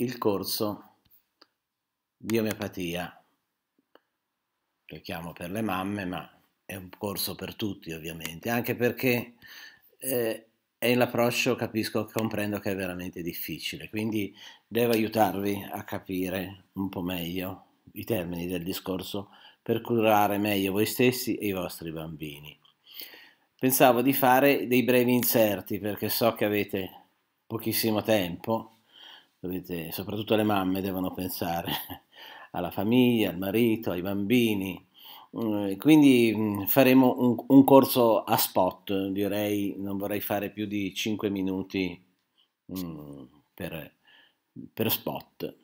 il corso di omeopatia. Lo chiamo per le mamme, ma è un corso per tutti ovviamente, anche perché eh, è l'approccio, capisco, comprendo che è veramente difficile, quindi devo aiutarvi a capire un po' meglio i termini del discorso per curare meglio voi stessi e i vostri bambini. Pensavo di fare dei brevi inserti perché so che avete pochissimo tempo dovete, soprattutto le mamme devono pensare alla famiglia, al marito, ai bambini. Eh, quindi mm, faremo un, un corso a spot, direi, non vorrei fare più di 5 minuti mm, per, per spot.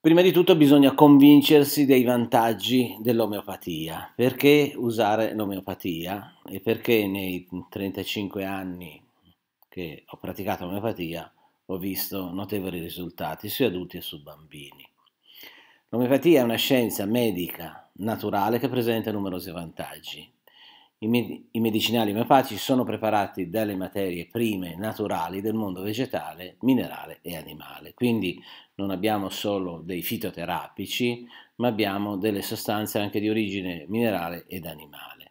Prima di tutto bisogna convincersi dei vantaggi dell'omeopatia. Perché usare l'omeopatia e perché nei 35 anni che ho praticato omeopatia ho visto notevoli risultati su adulti e su bambini. L'omeopatia è una scienza medica naturale che presenta numerosi vantaggi. I, medicinali omeopatici sono preparati dalle materie prime naturali del mondo vegetale, minerale e animale. Quindi non abbiamo solo dei fitoterapici, ma abbiamo delle sostanze anche di origine minerale ed animale.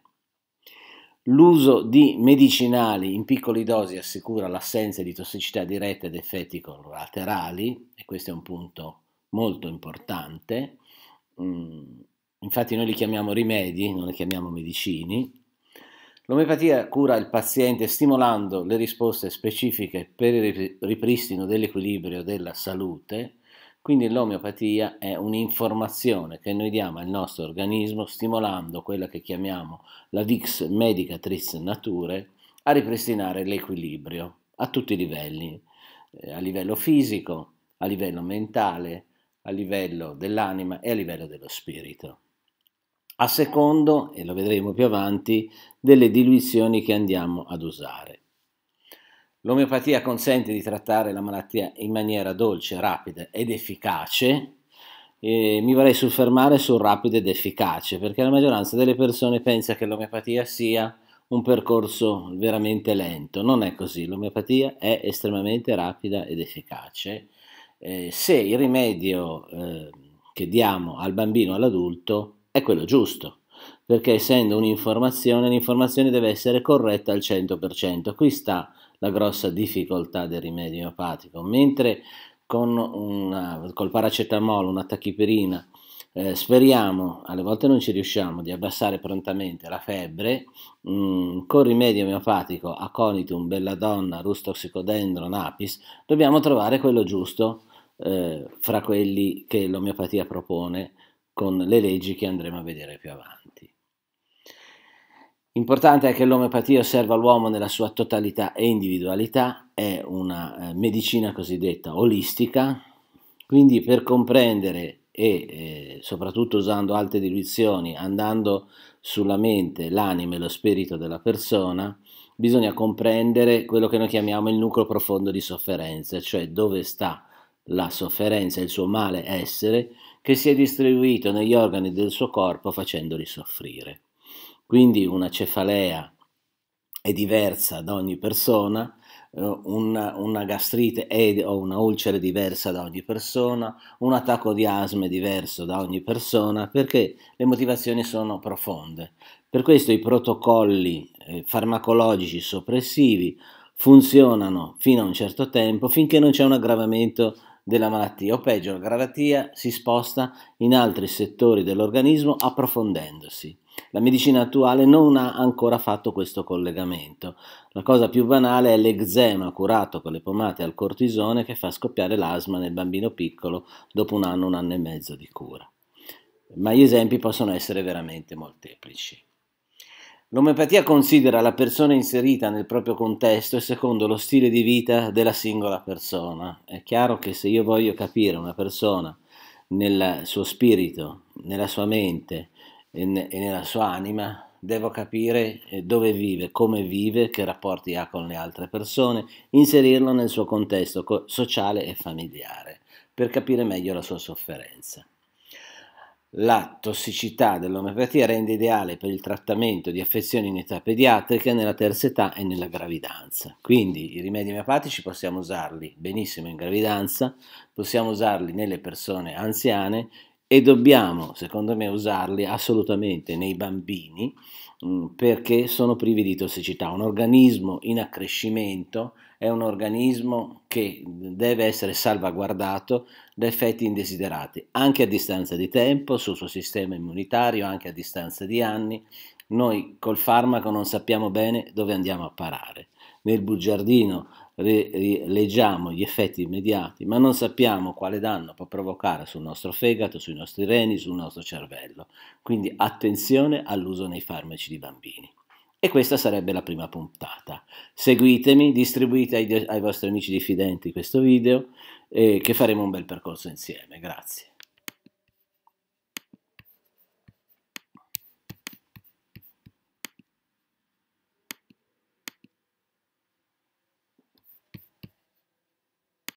L'uso di medicinali in piccole dosi assicura l'assenza di tossicità diretta ed effetti collaterali, e questo è un punto molto importante. Mm, infatti noi li chiamiamo rimedi, non li chiamiamo medicini. L'omeopatia cura il paziente stimolando le risposte specifiche per il ripristino dell'equilibrio della salute quindi l'omeopatia è un'informazione che noi diamo al nostro organismo stimolando quella che chiamiamo la Vix Medicatrix Nature a ripristinare l'equilibrio a tutti i livelli, eh, a livello fisico, a livello mentale, a livello dell'anima e a livello dello spirito. A secondo, e lo vedremo più avanti, delle diluizioni che andiamo ad usare. L'omeopatia consente di trattare la malattia in maniera dolce, rapida ed efficace. E mi vorrei soffermare sul rapido ed efficace, perché la maggioranza delle persone pensa che l'omeopatia sia un percorso veramente lento. Non è così, l'omeopatia è estremamente rapida ed efficace. Eh, se il rimedio eh, che diamo al bambino, all'adulto, è quello giusto, perché essendo un'informazione, l'informazione deve essere corretta al 100%. Qui sta la grossa difficoltà del rimedio epatico, mentre con una, col paracetamolo, una tachipirina, eh, speriamo, alle volte non ci riusciamo, di abbassare prontamente la febbre mh, mm, con rimedio omeopatico aconitum, belladonna, rustoxicodendron, apis, dobbiamo trovare quello giusto eh, fra quelli che l'omeopatia propone con le leggi che andremo a vedere più avanti. Importante è che l'omeopatia osserva l'uomo nella sua totalità e individualità, è una eh, medicina cosiddetta olistica, quindi per comprendere e eh, soprattutto usando alte diluizioni, andando sulla mente, l'anima e lo spirito della persona, bisogna comprendere quello che noi chiamiamo il nucleo profondo di sofferenza, cioè dove sta la sofferenza, il suo male essere, che si è distribuito negli organi del suo corpo facendoli soffrire. Quindi una cefalea è diversa da ogni persona, eh, una, una gastrite è, o una ulcere è diversa da ogni persona, un attacco di asma è diverso da ogni persona, perché le motivazioni sono profonde. Per questo i protocolli eh, farmacologici soppressivi funzionano fino a un certo tempo, finché non c'è un aggravamento della malattia, o peggio, la malattia si sposta in altri settori dell'organismo approfondendosi. La medicina attuale non ha ancora fatto questo collegamento. La cosa più banale è l'eczema curato con le pomate al cortisone che fa scoppiare l'asma nel bambino piccolo dopo un anno, un anno e mezzo di cura. Ma gli esempi possono essere veramente molteplici. L'omeopatia considera la persona inserita nel proprio contesto e secondo lo stile di vita della singola persona. È chiaro che se io voglio capire una persona nel suo spirito, nella sua mente, e nella sua anima, devo capire eh, dove vive, come vive, che rapporti ha con le altre persone, inserirlo nel suo contesto sociale e familiare per capire meglio la sua sofferenza. La tossicità dell'omeopatia rende ideale per il trattamento di affezioni in età pediatrica, nella terza età e nella gravidanza. Quindi i rimedi omeopatici possiamo usarli benissimo in gravidanza, possiamo usarli nelle persone anziane e dobbiamo, secondo me, usarli assolutamente nei bambini mm, perché sono privi di tossicità. Un organismo in accrescimento è un organismo che deve essere salvaguardato da effetti indesiderati, anche a distanza di tempo, sul suo sistema immunitario, anche a distanza di anni, noi col farmaco non sappiamo bene dove andiamo a parare. Nel bugiardino leggiamo gli effetti immediati, ma non sappiamo quale danno può provocare sul nostro fegato, sui nostri reni, sul nostro cervello. Quindi attenzione all'uso nei farmaci di bambini. E questa sarebbe la prima puntata. Seguitemi, distribuite ai, ai vostri amici diffidenti questo video eh, che faremo un bel percorso insieme. Grazie.